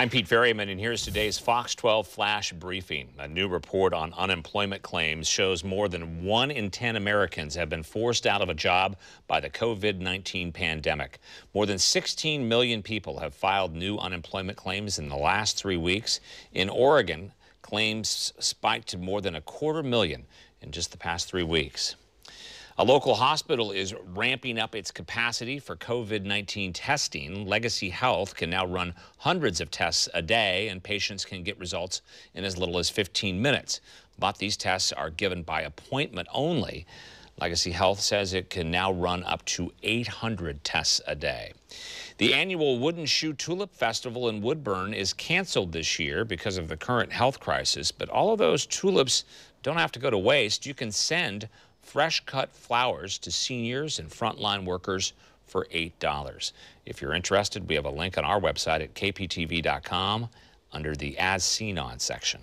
I'm Pete Ferryman, and here's today's Fox 12 Flash Briefing. A new report on unemployment claims shows more than one in 10 Americans have been forced out of a job by the COVID 19 pandemic. More than 16 million people have filed new unemployment claims in the last three weeks. In Oregon, claims spiked to more than a quarter million in just the past three weeks. A local hospital is ramping up its capacity for COVID 19 testing. Legacy Health can now run hundreds of tests a day, and patients can get results in as little as 15 minutes. But these tests are given by appointment only. Legacy Health says it can now run up to 800 tests a day. The annual Wooden Shoe Tulip Festival in Woodburn is canceled this year because of the current health crisis, but all of those tulips don't have to go to waste. You can send fresh cut flowers to seniors and frontline workers for $8. If you're interested, we have a link on our website at kptv.com under the As Seen On section.